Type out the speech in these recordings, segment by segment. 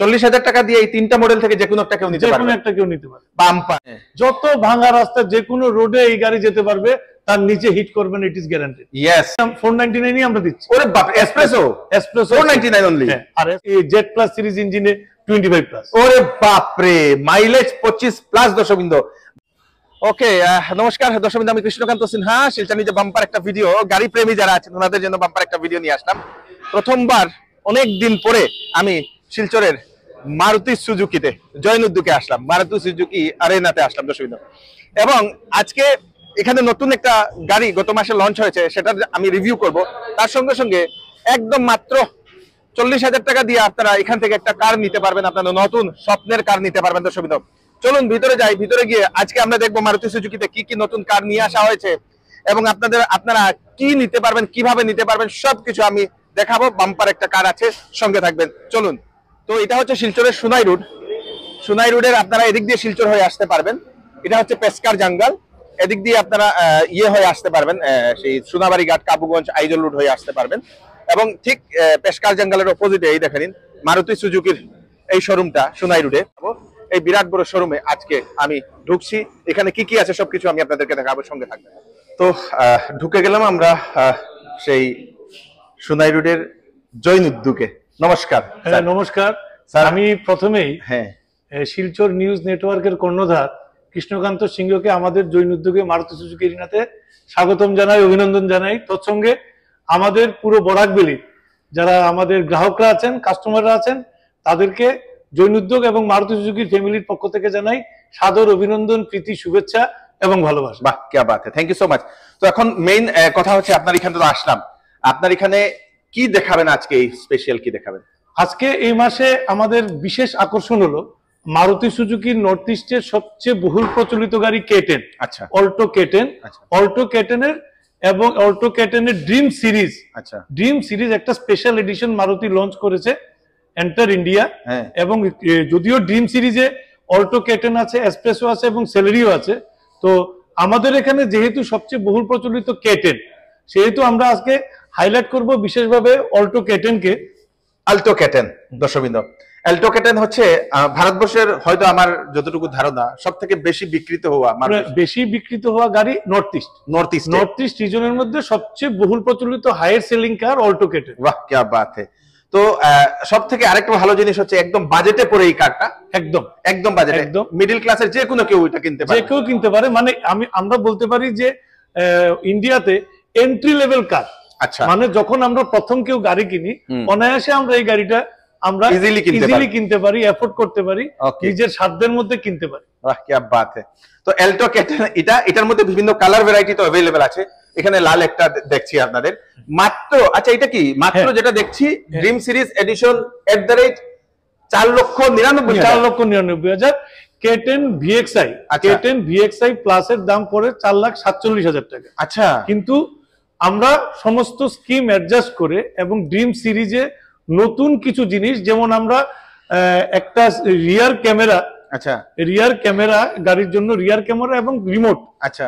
চল্লিশ হাজার টাকা দিয়ে এই তিনটা মডেল থেকে যে কোনো একটা কেউ নিতে পারবে একটা কেউ নিতে পারবে বাম্পার হ্যাঁ। যত ভাঙা রাস্তা যে কোনো রোডে এই গাড়ি যেতে পারবে তার নিচে হিট করবেন ইট ইজ গ্যারান্টেড ইয়েস 499 ই আমরা দিচ্ছি ওরে বাপ এসপ্রেসো এসপ্রেসো 499 অনলি আর এই জেড প্লাস সিরিজ ইঞ্জিনে 25 প্লাস ওরে বাপ রে মাইলেজ 25 প্লাস দশবিন্দ ওকে নমস্কার দর্শকবৃন্দ আমি কৃষ্ণকান্ত সিনহা শিলচানি যে বাম্পার একটা ভিডিও গাড়ি প্রেমী যারা আছেন ওনাদের জন্য বাম্পার একটা ভিডিও নিয়ে আসলাম প্রথমবার অনেক দিন পরে আমি শিলচরের মারুতি সুজুকিতে জয়নুদ্দুকে আসলাম মারুতি সুজুকি আরেনাতে আসলাম দর্শক এবং আজকে এখানে নতুন একটা গাড়ি গত মাসে লঞ্চ হয়েছে সেটা আমি রিভিউ করব তার সঙ্গে সঙ্গে একদম মাত্র চল্লিশ হাজার টাকা দিয়ে আপনারা এখান থেকে একটা কার নিতে পারবেন আপনারা নতুন স্বপ্নের কার নিতে পারবেন দর্শক চলুন ভিতরে যাই ভিতরে গিয়ে আজকে আমরা দেখবো মারুতি সুজুকিতে কি কি নতুন কার নিয়ে আসা হয়েছে এবং আপনাদের আপনারা কি নিতে পারবেন কিভাবে নিতে পারবেন সবকিছু আমি দেখাবো বাম্পার একটা কার আছে সঙ্গে থাকবেন চলুন তো এটা হচ্ছে শিলচরের সোনাই রুট সোনাই রুটের আপনারা এদিক দিয়ে শিলচর হয়ে আসতে পারবেন এটা হচ্ছে পেস্কার জঙ্গল এদিক দিয়ে আপনারা ইয়ে হয়ে আসতে পারবেন সেই সোনাবাড়ি ঘাট কাবুগঞ্জ আইজল রুট হয়ে আসতে পারবেন এবং ঠিক পেস্কার জঙ্গলের অপোজিটে এই দেখেন মারুতি সুজুকির এই শোরুমটা সোনাই রুটে এই বিরাট বড় শোরুমে আজকে আমি ঢুকছি এখানে কি কি আছে সবকিছু আমি আপনাদেরকে দেখাবো সঙ্গে থাকবে তো ঢুকে গেলাম আমরা সেই সোনাই রুটের জৈন উদ্যোগে নমস্কার হ্যাঁ নমস্কার আমি প্রথমেই হ্যাঁ শিলচর নিউজ নেটওয়ার্কের কর্ণধার কৃষ্ণকান্ত সিংহকে আমাদের জৈন উদ্যোগে মারুতি সুজুকি এরিনাতে স্বাগতম জানাই অভিনন্দন জানাই তৎসঙ্গে আমাদের পুরো বরাক বেলি যারা আমাদের গ্রাহকরা আছেন কাস্টমাররা আছেন তাদেরকে জৈন উদ্যোগ এবং মারুতি সুজুকির ফ্যামিলির পক্ষ থেকে জানাই সাদর অভিনন্দন প্রীতি শুভেচ্ছা এবং ভালোবাসা বাহ কে বাত থ্যাংক ইউ সো মাচ তো এখন মেইন কথা হচ্ছে আপনার এখানে তো আসলাম আপনার এখানে কি দেখাবেন আজকে এই স্পেশাল কি দেখাবেন আজকে এই মাসে আমাদের বিশেষ আকর্ষণ হলো মারুতি সুজুকি নর্থ ইস্টের সবচেয়ে বহুল প্রচলিত গাড়ি কেটেন আচ্ছা অল্টো কেটেন অল্টো কেটেনের এবং অল্টো কেটেনের ড্রিম সিরিজ আচ্ছা ড্রিম সিরিজ একটা স্পেশাল এডিশন মারুতি লঞ্চ করেছে এন্টার হ্যাঁ। ইন্ডিয়া এবং যদিও ড্রিম সিরিজে অল্টো কেটেন আছে এসপ্রেসো আছে এবং স্যালারিও আছে তো আমাদের এখানে যেহেতু সবচেয়ে বহুল প্রচলিত কেটেন সেহেতু আমরা আজকে হাইলাইট করব বিশেষভাবে অল্টো ক্যাটেনকে আলটো ক্যাটেন দশবিন্দু অ্যাল্টো ক্যাটেন হচ্ছে ভারতবর্ষের হয়তো আমার যতটুকু ধারণা সব থেকে বেশি বিক্রিত হওয়া মানে বেশি বিক্রিত হওয়া গাড়ি north east north east north east রিজনের মধ্যে সবচেয়ে বহুল প্রচলিত higher selling car Alto K ten বাহ কি বাত তো সব থেকে আরেকটা ভালো জিনিস হচ্ছে একদম বাজেটে পড়ে এই কারটা একদম একদম বাজেটে একদম মিডল ক্লাসের যে কোনো কেউ এটা কিনতে পারে যে কেউ কিনতে পারে মানে আমি আমরা বলতে পারি যে ইন্ডিয়াতে এন্ট্রি লেভেল কার আচ্ছা। মানে যখন আমরা প্রথম কেউ গাড়ি কিনি অনায়াসে আমরা এই গাড়িটা আমরা ইজিলি ইজিলি কিনতে পারি এফোর্ড করতে পারি নিজের সাধ্যের মধ্যে কিনতে পারি বাহ কি বাত তো এলটো এটা এটার মধ্যে বিভিন্ন কালার ভ্যারাইটি তো अवेलेबल আছে এখানে লাল একটা দেখছি আপনাদের মাত্র আচ্ছা এটা কি মাত্র হ্যাঁ। যেটা দেখছি dream series edition at the rate চার লক্ষ নিরানব্বই চার লক্ষ নিরানব্বই হাজার K ten VXI K ten VXI plus এর দাম পড়ে চার লাখ সাতচল্লিশ হাজার টাকা আচ্ছা কিন্তু আমরা সমস্ত স্কিম অ্যাডজাস্ট করে এবং ড্রিম সিরিজে নতুন কিছু জিনিস যেমন আমরা একটা রিয়ার ক্যামেরা আচ্ছা রিয়ার ক্যামেরা গাড়ির জন্য রিয়ার ক্যামেরা এবং রিমোট আচ্ছা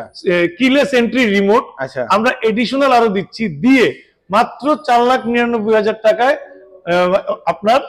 কিলেস এন্ট্রি রিমোট আচ্ছা আমরা এডিশনাল আরো দিচ্ছি দিয়ে মাত্র চার লাখ নিরানব্বই হাজার টাকায় আপনার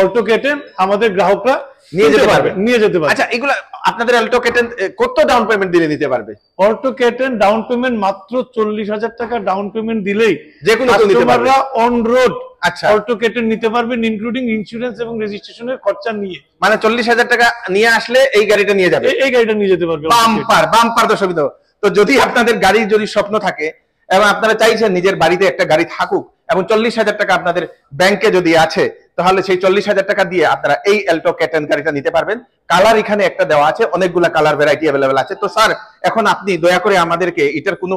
অল্টো কেটে আমাদের গ্রাহকরা নিয়ে যেতে পারবে নিয়ে যেতে পারবে আচ্ছা এগুলো আপনাদের অল্টো কেটেন কত ডাউন পেমেন্ট দিলে নিতে পারবে অল্টো কেটেন ডাউন পেমেন্ট মাত্র চল্লিশ হাজার টাকা ডাউন পেমেন্ট দিলেই যে কোনো কাস্টমাররা অন রোড আচ্ছা অল্টো কেটেন নিতে পারবেন ইনক্লুডিং ইন্স্যুরেন্স এবং রেজিস্ট্রেশনের খরচা নিয়ে মানে চল্লিশ হাজার টাকা নিয়ে আসলে এই গাড়িটা নিয়ে যাবে এই গাড়িটা নিয়ে যেতে পারবে বাম্পার বাম্পার তো সুবিধা তো যদি আপনাদের গাড়ির যদি স্বপ্ন থাকে এবং আপনারা চাইছেন নিজের বাড়িতে একটা গাড়ি থাকুক এবং চল্লিশ হাজার টাকা আপনাদের ব্যাংকে যদি আছে তাহলে সেই চল্লিশ হাজার টাকা দিয়ে আপনারা এই এলটো ক্যাটেন গাড়িটা নিতে পারবেন কালার এখানে একটা দেওয়া আছে অনেকগুলা কালার ভ্যারাইটি অ্যাভেলেবেল আছে তো স্যার এখন আপনি দয়া করে আমাদেরকে এটার কোন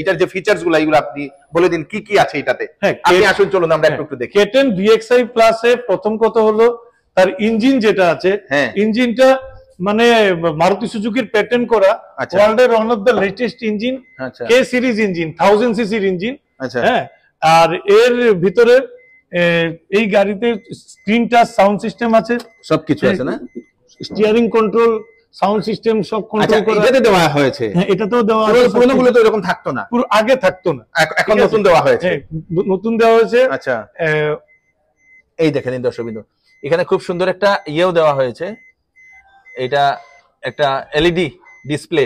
এটার যে ফিচার্স গুলো এগুলো আপনি বলে দিন কি কি আছে এটাতে হ্যাঁ, আপনি আসুন চলুন আমরা একটু একটু দেখি কেটেন ভিএক্সআই প্লাস এ প্রথম কত হলো তার ইঞ্জিন যেটা আছে ইঞ্জিনটা হ্যাঁ। মানে মারুতি সুজুকির প্যাটার্ন করা ওয়ার্ল্ড এর one of the latest engine K series engine thousand সিসির ইঞ্জিন হ্যাঁ আর এর ভিতরে এই গাড়িতে স্ক্রিন টাচ সাউন্ড সিস্টেম আছে সবকিছু হ্যাঁ, আছে না স্টিয়ারিং কন্ট্রোল সাউন্ড সিস্টেম সব কন্ট্রোল আচ্ছা, করা এটাতে দেওয়া হয়েছে হ্যাঁ তো দেওয়া আছে পুরো গুলো তো এরকম থাকতো না পুরো আগে থাকতো না এখন নতুন দেওয়া হয়েছে হ্যাঁ, নতুন দেওয়া হয়েছে আচ্ছা এই দেখেন দর্শকবৃন্দ এখানে খুব সুন্দর একটা ইয়েও দেওয়া হয়েছে এটা একটা এলইডি ডিসপ্লে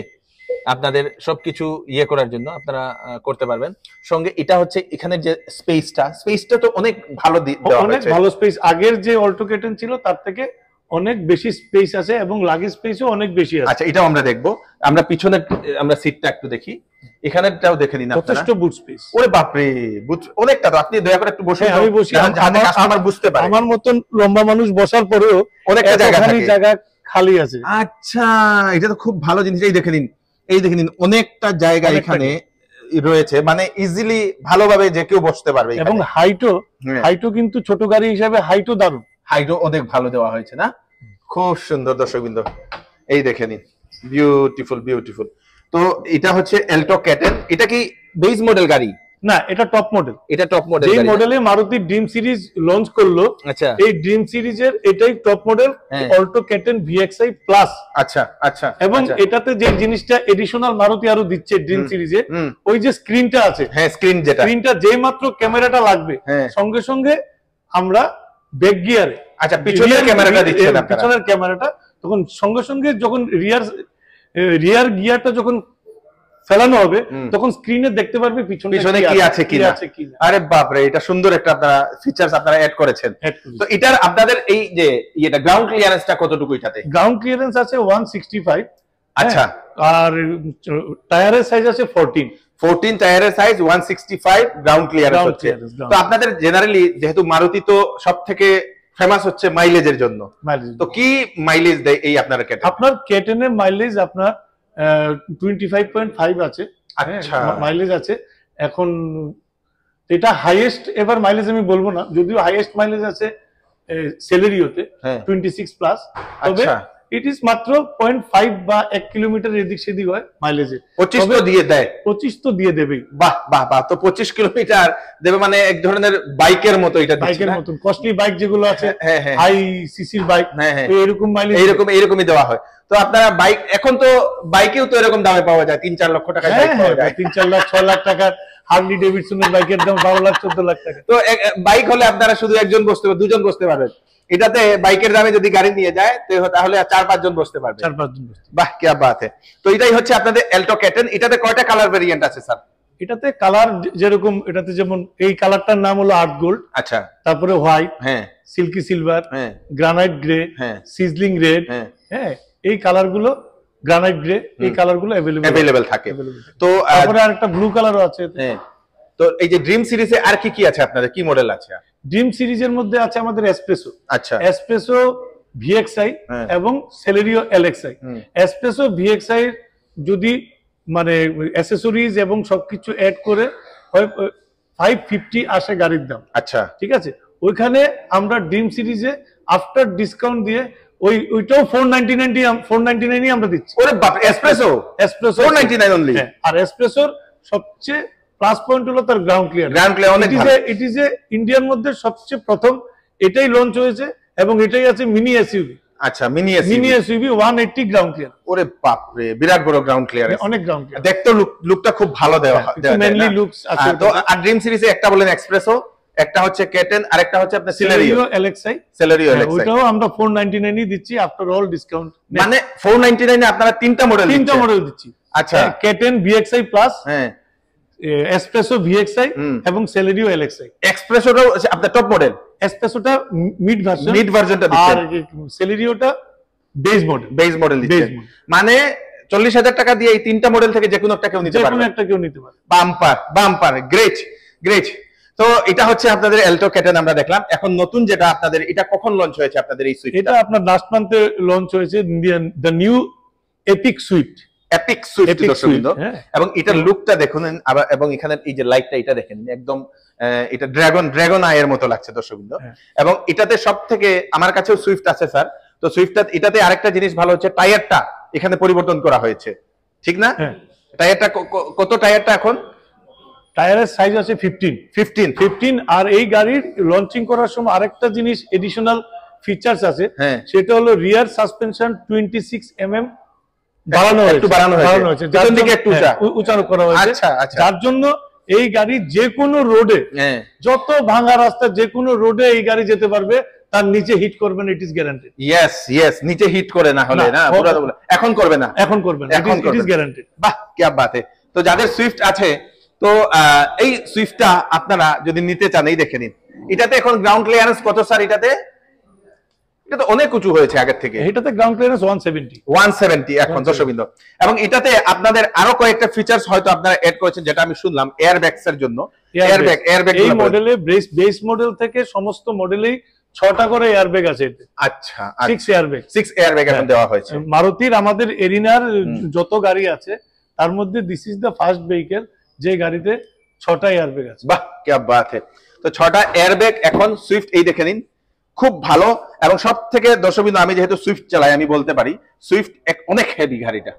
আপনাদের সবকিছু ইয়ে করার জন্য আপনারা করতে পারবেন সঙ্গে এটা হচ্ছে এখানে যে স্পেসটা স্পেসটা তো অনেক ভালো অনেক ভালো স্পেস আগের যে অল্টোকেটন ছিল তার থেকে অনেক বেশি স্পেস আছে এবং লাগেজ স্পেসও অনেক বেশি আছে আচ্ছা এটাও আমরা দেখব আমরা পিছনে আমরা সিটটা একটু দেখি এখানেটাও দেখে নিন যথেষ্ট বুট স্পেস ওরে বাপ রে বুট অনেকটা তো আপনি দয়া করে একটু বসে হ্যাঁ, আমি বসি আমার বুঝতে আমার মতন লম্বা মানুষ বসার পরেও অনেকটা জায়গা খালি আছে আচ্ছা এটা তো খুব ভালো জিনিসটাই দেখে নিন এই দেখে নিন অনেকটা জায়গা এখানে রয়েছে মানে ইজিলি ভালোভাবে যে কেউ বসতে পারবে এবং হাইটও হাইটও হ্যাঁ। কিন্তু ছোট গাড়ি হিসাবে হাইটও দারুণ হাইটও অনেক ভালো দেওয়া হয়েছে না খুব সুন্দর দর্শকবৃন্দ এই দেখে নিন বিউটিফুল বিউটিফুল তো এটা হচ্ছে এলটো ক্যাটেন এটা কি বেস মডেল গাড়ি না এটা টপ মডেল এটা টপ মডেল এই মডেলে মারুতি ড্রিম সিরিজ লঞ্চ করলো আচ্ছা এই ড্রিম সিরিজের এটাই top model Alto K ten VXI plus আচ্ছা আচ্ছা এবং আচ্ছা। এটাতে যে জিনিসটা এডিশনাল মারুতি আরো দিচ্ছে ড্রিম সিরিজে ওই যে স্ক্রিনটা আছে হ্যাঁ স্ক্রিন যেটা স্ক্রিনটা যেই মাত্র ক্যামেরাটা লাগবে হ্যাঁ। সঙ্গে সঙ্গে আমরা ব্যাক গিয়ারে আচ্ছা পিছনের ক্যামেরাটা দিচ্ছেন আপনারা পিছনের ক্যামেরাটা তখন সঙ্গে সঙ্গে যখন রিয়ার রিয়ার গিয়ারটা যখন ফেলানো হবে তখন স্ক্রিনে দেখতে পারবে পিছনে পিছনে কি আছে কি আছে আরে বাপরে এটা সুন্দর একটা আপনারা ফিচারস আপনারা অ্যাড করেছেন তো এটার আপনাদের এই যে এটা গ্রাউন্ড ক্লিয়ারেন্সটা কতটুকু এটাতে গ্রাউন্ড ক্লিয়ারেন্স আছে 165 হ্যাঁ। আচ্ছা আর টায়ারের সাইজ আছে 14 14 টায়ারের সাইজ 165 গ্রাউন্ড ক্লিয়ারেন্স হচ্ছে তো আপনাদের জেনারেলি যেহেতু মারুতি তো সব থেকে ফেমাস হচ্ছে মাইলেজের জন্য তো কি মাইলেজ দেয় এই আপনার ক্যাটেন আপনার ক্যাটেনের মাইলেজ আপনার টোয়েন্টি ফাইভ পয়েন্ট ফাইভ আছে আচ্ছা হ্যাঁ, মাইলেজ আছে এখন এটা হাইয়েস্ট এবার মাইলেজ আমি বলবো না যদিও হাইয়েস্ট মাইলেজ আছে সেলেরিওতে টোয়েন্টি সিক্স প্লাস তবে আচ্ছা। ইট মাত্র পয়েন্ট ফাইভ বা এক কিলোমিটার এদিক সেদিক হয় মাইলেজে পঁচিশ তো দিয়ে দেয় পঁচিশ তো দিয়ে বাহ বাহ বাহ তো পঁচিশ কিলোমিটার দেবে মানে এক ধরনের বাইকের মতো এটা বাইকের মতন কস্টলি বাইক যেগুলো আছে হাই সিসির বাইক এরকম মাইলেজ এরকম এরকমই দেওয়া হয় তো আপনারা বাইক এখন তো বাইকেও তো এরকম দামে পাওয়া যায় তিন চার লক্ষ টাকা হ্যাঁ, হ্যাঁ, তিন চার লাখ ছয় লাখ টাকার হার্লি ডেভিডসনের বাইকের দাম বারো লাখ চোদ্দ লাখ টাকা তো বাইক হলে আপনারা শুধু একজন বসতে পারবেন দুজন বসতে পারবেন এটাতে বাইকের দামে যদি গাড়ি নিয়ে যায় তাহলে চার পাঁচজন বসতে পারবে চার পাঁচজন বাহ কি তো এটাই হচ্ছে আপনাদের এলটো ক্যাটেন এটাতে কয়টা কালার ভেরিয়েন্ট আছে স্যার এটাতে কালার যেরকম এটাতে যেমন এই কালারটার নাম হলো আর্ট গোল্ড আচ্ছা তারপরে হোয়াইট হ্যাঁ সিল্কি সিলভার হ্যাঁ গ্রানাইট গ্রে হ্যাঁ সিজলিং রেড হ্যাঁ।, হ্যাঁ এই কালারগুলো গ্রানাইট গ্রে এই কালারগুলো থাকে তো তারপরে আরেকটা ব্লু কালারও আছে হ্যাঁ। তো এই যে ড্রিম সিরিজে আর কি কি আছে আপনাদের কি মডেল আছে ড্রিম সিরিজের মধ্যে আছে আমাদের এসপ্রেসো আচ্ছা এসপ্রেসো হ্যাঁ। ভিএক্সআই এবং সেলেরিও এলএক্সআই এসপ্রেসো ভিএক্সআই যদি মানে অ্যাসেসরিজ এবং সবকিছু অ্যাড করে ফাইভ ফিফটি আসে গাড়ির দাম আচ্ছা ঠিক আছে ওইখানে আমরা ড্রিম সিরিজে আফটার ডিসকাউন্ট দিয়ে ওই ওইটাও ফোর নাইনটি ফোর নাইনটি নাইনই আমরা দিচ্ছি ওরে বাপ Espresso Espresso four ninety nine only আর এসপ্রেসোর সবচেয়ে প্লাস পয়েন্ট হলো তার গ্রাউন্ড ক্লিয়ার গ্রাউন্ড ক্লিয়ার অনেক ইট ইজ এ ইন্ডিয়ার মধ্যে সবচেয়ে প্রথম এটাই লঞ্চ হয়েছে এবং এটাই আছে মিনি এসইউভি আচ্ছা mini SUV mini SUV 180 ground clear ওরে বাপ রে বিরাট বড় গ্রাউন্ড হ্যাঁ, ক্লিয়ার অনেক গ্রাউন্ড ক্লিয়ার দেখতে লুক লুকটা খুব ভালো দেওয়া মেনলি হ্যাঁ, লুকস আছে তো আর ড্রিম সিরিজে একটা বলেন এক্সপ্রেসো একটা হচ্ছে কেটেন আর একটা হচ্ছে আপনার সিলেরিও এলেক্সাই সিলেরিও এলেক্সাই ওটাও আমরা 499 ই দিচ্ছি আফটার অল ডিসকাউন্ট মানে 499 এ আপনারা তিনটা মডেল দিচ্ছেন তিনটা মডেল দিচ্ছি আচ্ছা হ্যাঁ, কেটেন ভিএক্সআই প্লাস হ্যাঁ এসপ্রেসো ভিএক্সআই এবং সেলেরিও এলেক্সআই এক্সপ্রেসোটাও আপনার টপ মডেল এসপ্রেসোটা মিড ভার্সন মিড ভার্সনটা দিচ্ছেন আর সেলেরিওটা বেস মডেল বেস মডেল দিচ্ছেন মানে চল্লিশ হাজার টাকা দিয়ে এই তিনটা মডেল থেকে যে কোনো একটা কেউ নিতে পারে বাম্পার বাম্পার গ্রেট গ্রেট তো এটা হচ্ছে আপনাদের এলটো ক্যাটেন আমরা দেখলাম এখন নতুন যেটা আপনাদের এটা কখন লঞ্চ হয়েছে আপনাদের এই সুইট এটা আপনার লাস্ট মান্থে লঞ্চ হয়েছে the new epic Swift epic Swift দর্শকবৃন্দ এবং এটার লুকটা দেখুন আবার এবং এখানে এই যে লাইটটা এটা দেখেন একদম এটা ড্রাগন ড্রাগন আয়ের মতো লাগছে দর্শকবৃন্দ হ্যাঁ। এবং এটাতে সব থেকে আমার কাছেও সুইফট আছে স্যার তো সুইফটটা এটাতে আরেকটা জিনিস ভালো হচ্ছে টায়ারটা এখানে পরিবর্তন করা হয়েছে ঠিক না হ্যাঁ। টায়ারটা কত টায়ারটা এখন টায়ারের সাইজ আছে ফিফটিন ফিফটিন ফিফটিন আর এই গাড়ির লঞ্চিং করার সময় আরেকটা জিনিস এডিশনাল ফিচার্স আছে হ্যাঁ। সেটা হলো rear suspension twenty six M M যত ভাঙা রাস্তা যে কোনো রোডে এই গাড়ি যেতে পারবে তার নিচে হিট করবেন ইট ইজ গ্যারান্টি ইয়েস নিচে হিট করে না হলে না এখন করবে না এখন করবেন এখন ইট ইস গ্যারান্টি বাহ কি তো যাদের সুইফট আছে তো এই সুইফটটা আপনারা যদি নিতে চান এই দেখে নিন এটাতে এখন গ্রাউন্ড ক্লিয়ারেন্স কত স্যার এটাতে এটা তো অনেক উঁচু হয়েছে আগের থেকে এটাতে গ্রাউন্ড ক্লিয়ারেন্স 170 170 এখন দশবিন্দু এবং এটাতে আপনাদের আরো কয়েকটা ফিচারস হয়তো আপনারা এড করেছেন যেটা আমি শুনলাম এয়ার ব্যাগস এর জন্য এয়ার ব্যাগ এই মডেলে বেস বেস মডেল থেকে সমস্ত মডেলেই ছটা করে এয়ারব্যাগ আছে আচ্ছা সিক্স এয়ারব্যাগ সিক্স এয়ারব্যাগ এখন হ্যাঁ। দেওয়া হয়েছে মারুতির আমাদের এরিনার যত গাড়ি আছে তার মধ্যে this is the first vehicle যে গাড়িতে ছটা এয়ারব্যাগ আছে বাহ কে বাত তো ছটা এয়ারব্যাগ এখন সুইফট এই দেখে নিন খুব ভালো এবং সব থেকে দর্শকবিন্দু আমি যেহেতু সুইফট চালাই আমি বলতে পারি সুইফট এক অনেক হেভি গাড়িটা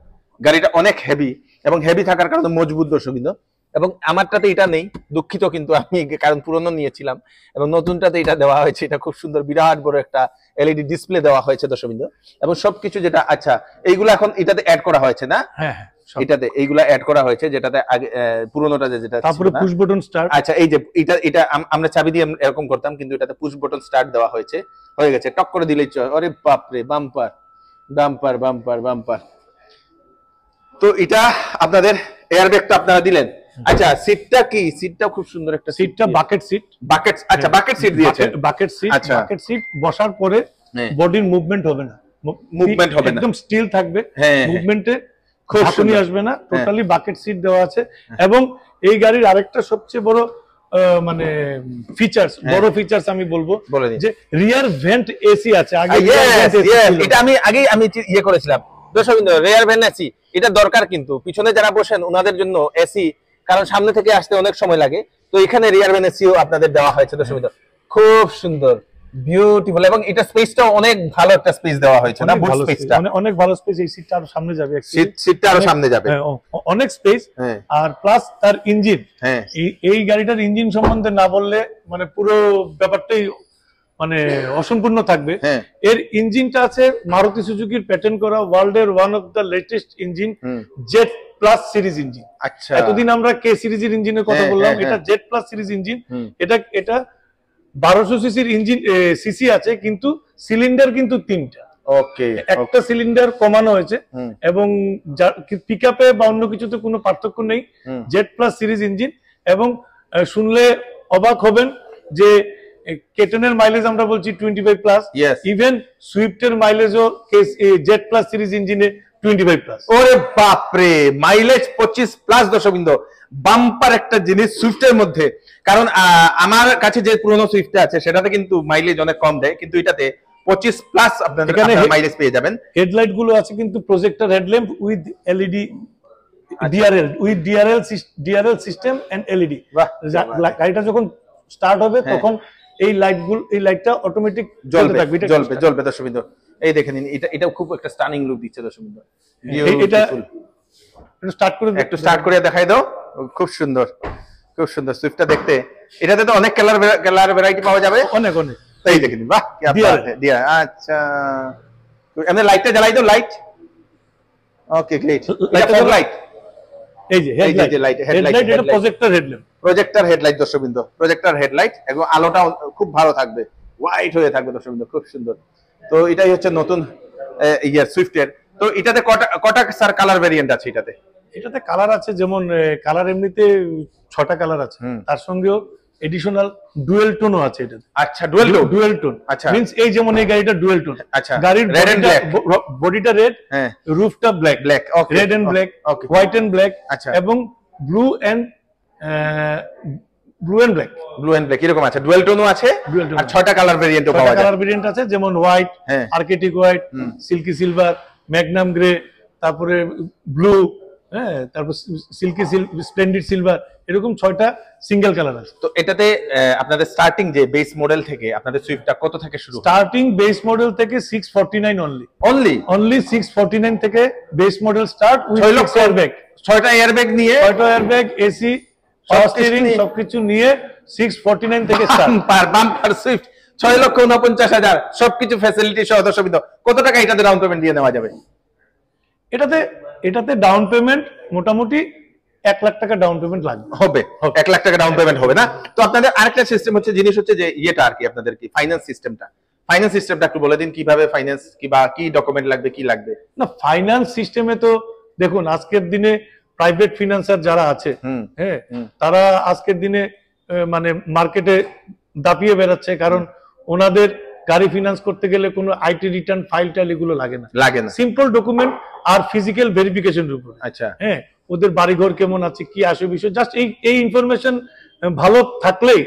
গাড়িটা অনেক হেভি এবং হেভি থাকার কারণে মজবুত দর্শকবিন্দু এবং আমারটাতে এটা নেই দুঃখিত কিন্তু আমি কারণ পুরনো নিয়েছিলাম এবং নতুনটাতে এটা দেওয়া হয়েছে এটা খুব সুন্দর বিরাট বড় একটা এলইডি ডিসপ্লে e দেওয়া হয়েছে দর্শকবিন্দু এবং সবকিছু যেটা আচ্ছা এইগুলো এখন এটাতে অ্যাড করা হয়েছে না হ্যাঁ, হ্যাঁ। এটাতে এইগুলা অ্যাড করা হয়েছে যেটাতে পুরনোটা যেটা তারপরে পুশ বাটন স্টার্ট আচ্ছা এই যে এটা এটা আমরা চাবি দিয়ে এরকম করতাম কিন্তু এটাতে পুশ বাটন স্টার্ট দেওয়া হয়েছে হয়ে গেছে টক করে দিলেই চয় আরে বাপ রে বাম্পার বাম্পার বাম্পার বাম্পার তো এটা আপনাদের এয়ারব্যাগটা আপনারা দিলেন আচ্ছা সিটটা কি সিটটা খুব সুন্দর একটা সিটটা বাকেট সিট বাকেট আচ্ছা বাকেট হ্যাঁ, সিট দিয়েছে বাকেট সিট আচ্ছা বাকেট সিট বসার পরে বডির হ্যাঁ। মুভমেন্ট হবে না মুভমেন্ট হবে না একদম স্টিল থাকবে মুভমেন্টে হ্যাঁ, ঝাঁকুনি আসবে না টোটালি বাকেট সিট দেওয়া আছে এবং এই গাড়ির আরেকটা সবচেয়ে বড় মানে ফিচার্স হ্যাঁ। বড় ফিচার্স আমি বলবো যে রিয়ার ভেন্ট এসি আছে আগে এটা আমি আগে আমি ইয়ে করেছিলাম দর্শকবৃন্দ রিয়ার ভেন্ট এসি এটা দরকার কিন্তু পিছনে যারা বসেন ওনাদের জন্য এসি কারণ সামনে থেকে আসতে অনেক সময় লাগে তো এখানে রিয়ার ভেন্ট এসিও আপনাদের দেওয়া হয়েছে দর্শকবৃন্দ খুব সুন্দর বিউটিফুল এবং এটা স্পেসটা অনেক ভালো একটা স্পেস দেওয়া হয়েছে না বুট স্পেসটা মানে অনেক ভালো স্পেস এই সিটটা আরো সামনে যাবে সিট সিটটা আরো সামনে যাবে হ্যাঁ, অনেক স্পেস হ্যাঁ। আর প্লাস তার ইঞ্জিন হ্যাঁ এই গাড়িটার ইঞ্জিন সম্বন্ধে না বললে মানে পুরো ব্যাপারটাই মানে অসম্পূর্ণ থাকবে হ্যাঁ। এর ইঞ্জিনটা আছে মারুতি সুজুকির প্যাটার্ন করা ওয়ার্ল্ড এর one of the latest engine Z plus series engine আচ্ছা এতদিন আমরা কে সিরিজের ইঞ্জিনের কথা বললাম এটা জেড প্লাস সিরিজ ইঞ্জিন এটা এটা বারোশো সিসির ইঞ্জিন সিসি আছে কিন্তু সিলিন্ডার কিন্তু তিনটা ওকে একটা সিলিন্ডার কমানো হয়েছে এবং পিক আপে বা অন্য কিছুতে কোনো পার্থক্য নেই জেট প্লাস সিরিজ ইঞ্জিন এবং শুনলে অবাক হবেন যে কেটনের মাইলেজ আমরা বলছি টোয়েন্টি ফাইভ প্লাস ইভেন সুইফটের মাইলেজও জেট প্লাস সিরিজ ইঞ্জিনে 25 প্লাস ওরে আমার কাছে যে পুরনো সুইফটে আছে সেটাতে মাইলেজ অনেক কম দেয় কিন্তু এটাতে 25 প্লাস আপনাদের মাইলেজ পেয়ে যাবেন হেডলাইট গুলো আছে কিন্তু projector headlamp with LED DRL with DRL DRL system and LED গাড়িটা যখন স্টার্ট হবে হ্যাঁ। তখন এই লাইট গুলো এই লাইটটা অটোমেটিক জ্বলবে জ্বলবে জ্বলবে দর্শকবৃন্দ এই দেখে নিন এটা এটা খুব একটা স্টানিং লুক দিচ্ছে দর্শক একটু স্টার্ট করে একটু স্টার্ট করে দেখাই দাও খুব সুন্দর খুব সুন্দর সুইফটটা দেখতে এটাতে তো অনেক কালার কালার ভ্যারাইটি পাওয়া যাবে অনেক অনেক দেখে নিন বাহ কি আপনার দিয়া আচ্ছা এমনি লাইটটা জ্বালাই দাও light okay great light light এই যে হেডলাইট লাইট হেডলাইট এটা প্রজেক্টর হেডলাইট প্রজেক্টর হেডলাইট দর্শকবৃন্দ প্রজেক্টর হেডলাইট এবং আলোটা খুব ভালো থাকবে হোয়াইট হয়ে থাকবে দর্শকবৃন্দ খুব সুন্দর তো এটাই হচ্ছে নতুন ইয়ার সুইফটের তো এটাতে কটা কটা স্যার কালার ভেরিয়েন্ট আছে এটাতে এটাতে কালার আছে যেমন কালার এমনিতে ছটা কালার আছে তার সঙ্গেও এডিশনাল ডুয়েল টোনও আছে এটাতে আচ্ছা ডুয়েল টোন ডুয়েল টোন আচ্ছা মিন্স এই যেমন এই গাড়িটা ডুয়েল টোন আচ্ছা গাড়ির রেড এন্ড ব্ল্যাক বডিটা রেড হ্যাঁ রুফটা black black okay red and black okay white and black আচ্ছা এবং blue and blue and black blue and black এরকম আছে ডুয়েল টোনও আছে আর ছয়টা কালার ভেরিয়েন্টও পাওয়া যায় কালার ভেরিয়েন্ট আছে যেমন white arctic white silky silver magnum grey তারপরে ব্লু হ্যাঁ তারপর সিল্কি স্প্লেন্ডিড সিলভার এরকম ছয়টা সিঙ্গেল কালার আছে তো এটাতে আপনাদের স্টার্টিং যে বেস মডেল থেকে আপনাদের সুইফটটা কত থেকে শুরু স্টার্টিং বেস মডেল থেকে 649 অনলি অনলি অনলি 649 থেকে বেস মডেল স্টার্ট উইথ 6 লক্ষ এয়ারব্যাগ ছয়টা এয়ারব্যাগ নিয়ে ছয়টা এয়ারব্যাগ এসি টাকা ডাউন পেমেন্ট লাগবে হবে এক লাখ টাকা ডাউন পেমেন্ট হবে না তো আপনাদের আরেকটা সিস্টেম হচ্ছে জিনিস হচ্ছে যে ইয়েটা আর কি আপনাদের কি ফাইন্যান্স সিস্টেমটা ফাইন্যান্স সিস্টেমটা একটু বলে দিন কিভাবে ফাইন্যান্স কিবা কি ডকুমেন্ট লাগবে কি লাগবে না ফাইন্যান্স সিস্টেমে তো দেখুন আজকের দিনে প্রাইভেট ফিনান্সার যারা আছে হ্যাঁ তারা আজকের দিনে মানে মার্কেটে দাপিয়ে বেড়াচ্ছে কারণ ওনাদের গাড়ি ফিনান্স করতে গেলে কোনো আইটি রিটার্ন ফাইল টাইল এগুলো লাগে না লাগে না সিম্পল ডকুমেন্ট আর ফিজিক্যাল ভেরিফিকেশন উপর আচ্ছা হ্যাঁ ওদের বাড়িঘর কেমন আছে কি আসে বিষয় জাস্ট এই এই ইনফরমেশন ভালো থাকলেই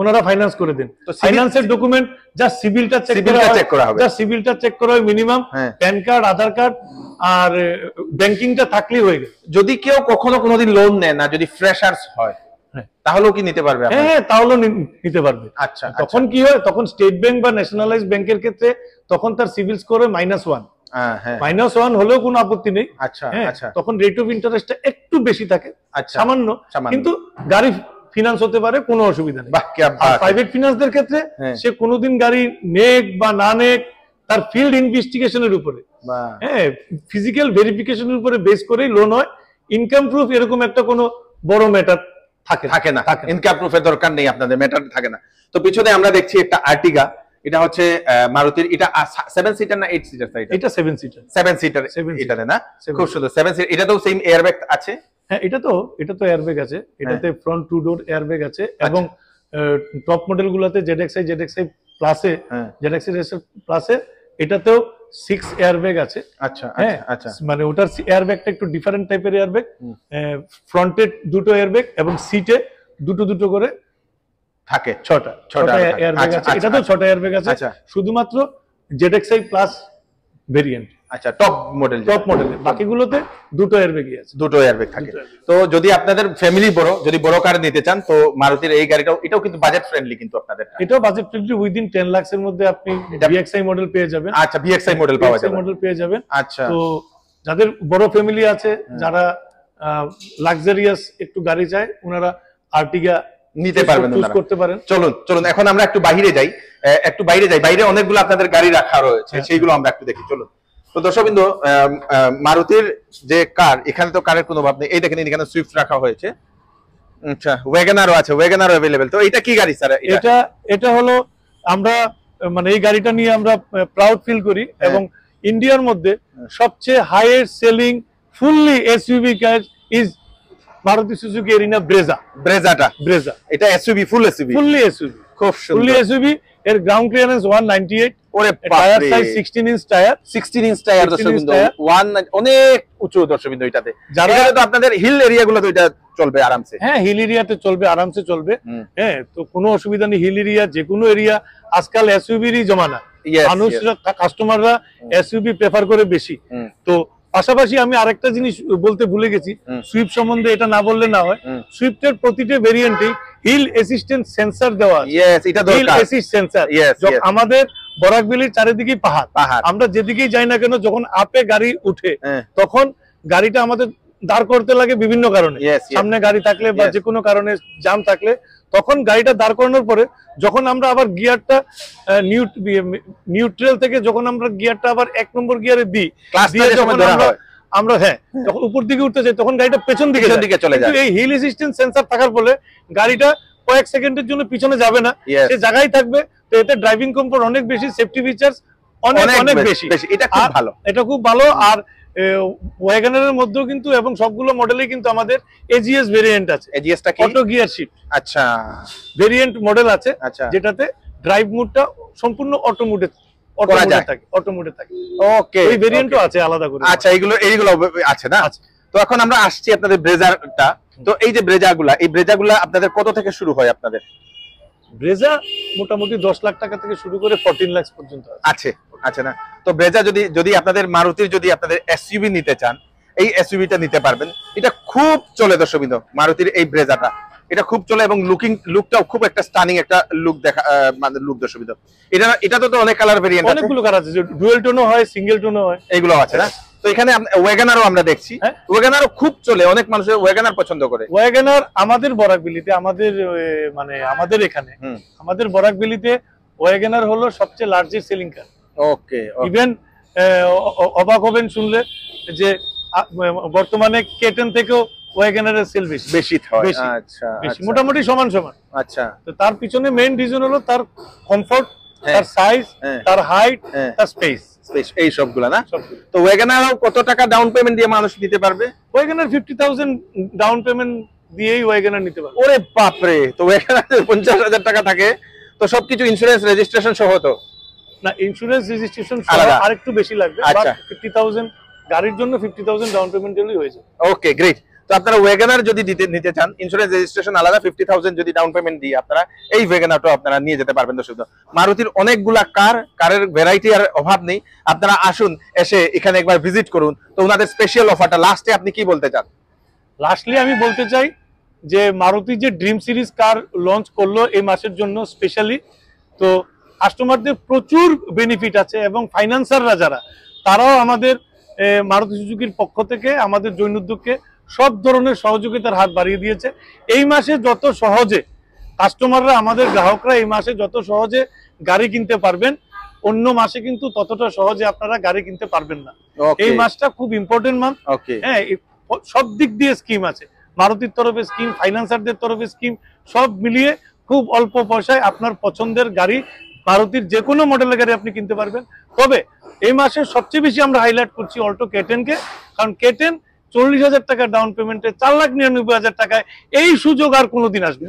ওনারা ফাইন্যান্স করে দেন তো ফাইন্যান্সের ডকুমেন্ট জাস্ট সিভিলটা চেক করা হবে জাস্ট সিভিলটা চেক করা হয় minimum PAN card Aadhaar card আর ব্যাংকিংটা থাকলেই হয়ে গেল যদি কেউ কখনো কোনোদিন লোন নেয় না যদি ফ্রেশার্স হয় হ্যাঁ। তাহলেও কি নিতে পারবে হ্যাঁ, হ্যাঁ তাহলেও নিতে পারবে আচ্ছা, আচ্ছা তখন কি হয় তখন স্টেট ব্যাংক বা ন্যাশনালাইজ ব্যাংকের ক্ষেত্রে তখন তার CIBIL score minus one minus one হলেও কোনো আপত্তি নেই আচ্ছা হ্যাঁ, আচ্ছা তখন রেট অফ ইন্টারেস্টটা একটু বেশি থাকে আচ্ছা সামান্য কিন্তু গাড়ি ফিনান্স হতে পারে কোনো অসুবিধা নেই প্রাইভেট ফিনান্সদের ক্ষেত্রে সে কোনোদিন গাড়ি নেক বা না নেক তার ফিল্ড ইনভেস্টিগেশনের উপরে হ্যাঁ ফিজিক্যাল ভেরিফিকেশনের উপরে বেস লোন হয় ইনকাম প্রুফ এরকম একটা কোনো বড় ম্যাটার থাকে থাকে না ইনকাম প্রুফের দরকার নেই আপনাদের ম্যাটার থাকে না তো পিছনে আমরা দেখছি একটা আর্টিগা এটা হচ্ছে মারুতির এটা সেভেন সিটার না সিটার এটা সিটার সিটার না খুব সুন্দর সেভেন সিটার তো সেম এয়ারব্যাগ আছে হ্যাঁ এটা তো এটা তো এয়ারব্যাগ আছে হ্যাঁ। এটাতে ফ্রন্ট টু ডোর এয়ারব্যাগ আছে আচ্ছা। এবং টপ মডেল জেডএক্সআই জেডএক্সআই প্লাসে জেডএক্সআই প্লাসে এটাতেও সিক্স এয়ারব্যাগ আছে আচ্ছা হ্যাঁ আচ্ছা, আচ্ছা। মানে ওটার এয়ারব্যাগটা একটু ডিফারেন্ট টাইপের এয়ারব্যাগ ফ্রন্টে দুটো এয়ারব্যাগ এবং সিটে দুটো দুটো করে থাকে ছটা ছটা এয়ারব্যাগ আচ্ছা, আছে এটা তো আচ্ছা। ছটা এয়ারব্যাগ আছে শুধুমাত্র জেডেক্সআই প্লাস ভেরিয়েন্ট আচ্ছা টপ মডেল টপ মডেল বাকিগুলোতে দুটো এয়ারব্যাগই আছে দুটো এয়ারব্যাগ থাকে তো যদি আপনাদের ফ্যামিলি বড় যদি বড় কার নিতে চান তো মারুতির এই গাড়িটাও এটাও কিন্তু বাজেট ফ্রেন্ডলি কিন্তু আপনাদের এটাও বাজেট ফ্রেন্ডলি উইদিন 10 লাখস এর মধ্যে আপনি ভিএক্সআই মডেল পেয়ে যাবেন আচ্ছা ভিএক্সআই মডেল পাওয়া যাবে মডেল পেয়ে যাবেন আচ্ছা তো যাদের বড় ফ্যামিলি আছে যারা লাক্সারিয়াস একটু গাড়ি চায় ওনারা আর্টিগা নিতে পারবেন করতে পারেন চলুন চলুন এখন আমরা একটু বাইরে যাই একটু বাইরে যাই বাইরে অনেকগুলো আপনাদের গাড়ি রাখা রয়েছে হ্যাঁ। সেইগুলো আমরা একটু দেখি চলুন তো দর্শকবৃন্দ মারুতির যে কার এখানে তো কারের কোনো অভাব নেই এই দেখেন এখানে সুইফট রাখা হয়েছে আচ্ছা ওয়াগনারও আছে ওয়াগনারও अवेलेबल তো এটা কি গাড়ি স্যার এটা এটা হলো আমরা মানে এই গাড়িটা নিয়ে আমরা প্রাউড ফিল করি হ্যাঁ। এবং ইন্ডিয়ার মধ্যে সবচেয়ে হাইয়েস্ট সেলিং ফুললি এসইউভি কাজ is Maruti Suzuki Arena Brezza ব্রেজাটা ব্রেজা এটা SUV full SUV fully SUV খুব সুন্দর ফুললি এসইউভি এর গ্রাউন্ড ক্লিয়ারেন্স 198 ওরে tyre size 16 inch tyre 16 inch tyre দর্শকবৃন্দ অনেক উঁচু দর্শকবৃন্দ এটাতে যারা তো আপনাদের হিল এরিয়া গুলো তো এটা চলবে আরামসে হ্যাঁ হিল এরিয়াতে চলবে আরামসে চলবে হ্যাঁ তো কোনো অসুবিধা নেই হিল এরিয়া যে কোনো এরিয়া আজকাল এসইউভিরই জমানা মানুষরা কাস্টমাররা এসইউভি প্রেফার করে বেশি তো পাশাপাশি আমি আরেকটা জিনিস বলতে ভুলে গেছি সুইফট সম্বন্ধে এটা না বললে না হয় সুইফটের প্রতিটি ভেরিয়েন্টে হিল অ্যাসিস্ট্যান্ট সেন্সার দেওয়া হিল অ্যাসিস্ট সেন্সার আমাদের বরাকবিলির চারিদিকে পাহাড় আমরা যেদিকেই যাই না কেন যখন আপে গাড়ি উঠে হ্যাঁ। তখন গাড়িটা আমাদের দাঁড় করতে লাগে বিভিন্ন কারণে সামনে গাড়ি থাকলে বা যে কোনো কারণে জাম থাকলে তখন গাড়িটা দাঁড় করানোর পরে যখন আমরা আবার গিয়ারটা নিউট্রাল ইয়ে, থেকে যখন আমরা গিয়ারটা আবার এক নম্বর গিয়ারে দিই আমরা হ্যাঁ যখন উপর দিকে উঠতে চাই তখন গাড়িটা পেছন দিকে দিকে চলে যায় এই হিল রেজিস্ট্যান্স সেন্সার থাকার ফলে গাড়িটা কয়েক সেকেন্ডের জন্য পিছনে যাবে না সে জায়গায় থাকবে তো এতে ড্রাইভিং কমফোর্ট অনেক বেশি সেফটি ফিচার্স অনেক অনেক বেশি এটা খুব ভালো এটা খুব ভালো আর ওয়াগানারের মধ্যেও কিন্তু এবং সবগুলো মডেলেই কিন্তু আমাদের এজিএস ভেরিয়েন্ট আছে এজিএসটা কি অটো গিয়ার শিফট আচ্ছা ভেরিয়েন্ট মডেল আছে আচ্ছা। যেটাতে ড্রাইভ মোডটা সম্পূর্ণ অটো মোডে অটো মোডে থাকে অটো মোডে থাকে ওকে এই ভেরিয়েন্টও আছে আলাদা করে আচ্ছা এইগুলো এইগুলো আছে না তো এখন আমরা আসছি আপনাদের ব্রেজারটা তো এই যে ব্রেজাগুলা এই ব্রেজাগুলা আপনাদের কত থেকে শুরু হয় আপনাদের ব্রেজা মোটামুটি দশ লাখ টাকা থেকে শুরু করে ফোরটিন লাখ পর্যন্ত আছে আছে না তো ব্রেজা যদি যদি আপনাদের মারুতির যদি আপনাদের এসইউবি নিতে চান এই এসইউবিটা নিতে পারবেন এটা খুব চলে দর্শকবৃন্দ মারুতির এই ব্রেজাটা এটা খুব চলে এবং লুকিং লুকটাও খুব একটা স্টানিং একটা লুক দেখা মানে লুক দর্শকবৃন্দ এটা এটা তো অনেক কালার ভেরিয়েন্ট অনেকগুলো কালার আছে ডুয়েল টোনও হয় সিঙ্গেল টোনও হয় এগুলো আছে না তো এখানে ওয়াগনারও আমরা দেখছি ওয়াগনারও হ্যাঁ? খুব চলে অনেক মানুষ ওয়াগনার পছন্দ করে ওয়েগানার আমাদের বরাকবিলিতে আমাদের মানে আমাদের এখানে আমাদের বরাকবিলিতে ওয়েগানার হলো সবচেয়ে লার্জেস্ট সেলিং কার অবাক হবেন শুনলে যে বর্তমানে কেটেন থেকেও ওয়াগনারের সেল বেশি আচ্ছা, বেশি আচ্ছা মোটামুটি সমান সমান আচ্ছা তার পিছনে মেইন রিজন হলো তার কমফোর্ট হ্যাঁ। হ্যাঁ। হ্যাঁ। কত টাকা ডাউন পেমেন্ট দিয়ে মানুষ নিতে পারবে ফিফটি থাউজেন্ড ডাউন পেমেন্ট দিয়েই নিতে ওরে বাপরে তো পঞ্চাশ হাজার টাকা থাকে তো সবকিছু ইন্স্যুরেন্স রেজিস্ট্রেশন সহ তো না ইন্স্যুরেন্স রেজিস্ট্রেশন আরেকটু বেশি লাগবে আচ্ছা 50000 গাড়ির জন্য 50000 ডাউন পেমেন্ট দিলেই হয়ে ওকে গ্রেট তো আপনারা ওয়েগানার যদি দিতে নিতে চান ইন্স্যুরেন্স রেজিস্ট্রেশন আলাদা ফিফটি থাউজেন্ড যদি ডাউন পেমেন্ট দিয়ে আপনারা এই ওয়েগানাটা আপনারা নিয়ে যেতে পারবেন দর্শক মারুতির অনেকগুলা কার কারের ভ্যারাইটি আর অভাব নেই আপনারা আসুন এসে এখানে একবার ভিজিট করুন তো ওনাদের স্পেশাল অফারটা লাস্টে আপনি কি বলতে চান লাস্টলি আমি বলতে চাই যে মারুতি যে ড্রিম সিরিজ কার লঞ্চ করলো এই মাসের জন্য স্পেশালি তো কাস্টমারদের প্রচুর বেনিফিট আছে এবং ফাইন্যান্সাররা যারা তারাও আমাদের মারুতি সুযোগীর পক্ষ থেকে আমাদের জৈন উদ্যোগকে সব ধরনের সহযোগিতার হাত বাড়িয়ে দিয়েছে এই মাসে যত সহজে কাস্টমাররা আমাদের গ্রাহকরা এই মাসে যত সহজে গাড়ি কিনতে পারবেন অন্য মাসে কিন্তু ততটা সহজে আপনারা গাড়ি কিনতে পারবেন না এই মাসটা খুব ইম্পর্টেন্ট মান হ্যাঁ সব দিক দিয়ে স্কিম আছে মারুতির তরফে স্কিম ফাইন্যান্সারদের তরফে স্কিম সব মিলিয়ে খুব অল্প পয়সায় আপনার পছন্দের গাড়ি মারুতির যে কোনো মডেলের গাড়ি আপনি কিনতে পারবেন তবে এই মাসে সবচেয়ে বেশি আমরা হাইলাইট করছি অল্টো কেটেনকে কারণ কেটেন চল্লিশ হাজার টাকা ডাউন পেমেন্টে চার লাখ নিরানব্বই হাজার টাকায় এই সুযোগ আর কোনোদিন আসবে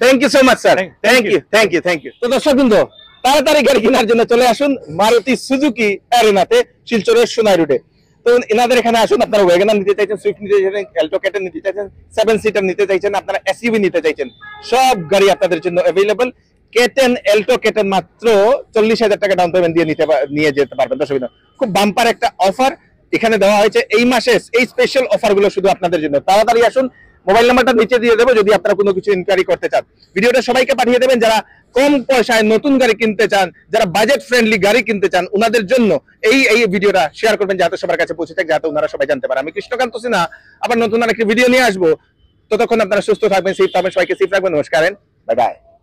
thank you so much sir thank you thank you thank you তো দর্শক বিন্দু তাড়াতাড়ি গাড়ি কেনার জন্য চলে আসুন মারুতি সুজুকি অ্যারেনাতে শিলচরের সোনাই রুটে তো এনাদের এখানে আসুন আপনারা ওয়েগানার নিতে চাইছেন সুইফট নিতে চাইছেন অ্যালটো ক্যাটার নিতে চাইছেন সেভেন সিটার নিতে চাইছেন আপনারা এসইউভি নিতে চাইছেন সব গাড়ি আপনাদের জন্য অ্যাভেলেবল কেটেন এলটো কেটেন মাত্র চল্লিশ হাজার টাকা ডাউন পেমেন্ট দিয়ে নিতে নিয়ে যেতে পারবেন দর্শক খুব বাম্পার একটা অফার এখানে দেওয়া হয়েছে এই মাসে এই স্পেশাল অফারগুলো শুধু আপনাদের জন্য তাড়াতাড়ি আসুন মোবাইল নাম্বারটা নিচে দিয়ে দেবো যদি আপনারা কোনো কিছু ইনকোয়ারি করতে চান ভিডিওটা সবাইকে পাঠিয়ে দেবেন যারা কম পয়সায় নতুন গাড়ি কিনতে চান যারা বাজেট ফ্রেন্ডলি গাড়ি কিনতে চান ওনাদের জন্য এই এই ভিডিওটা শেয়ার করবেন যাতে সবার কাছে পৌঁছে থাকে যাতে ওনারা সবাই জানতে পারে আমি কৃষ্ণকান্ত সিনহা আবার নতুন আরেকটি ভিডিও নিয়ে আসবো ততক্ষণ আপনারা সুস্থ থাকবেন সেই পাবেন সবাইকে সেফ রাখবেন নমস্কার বাই বাই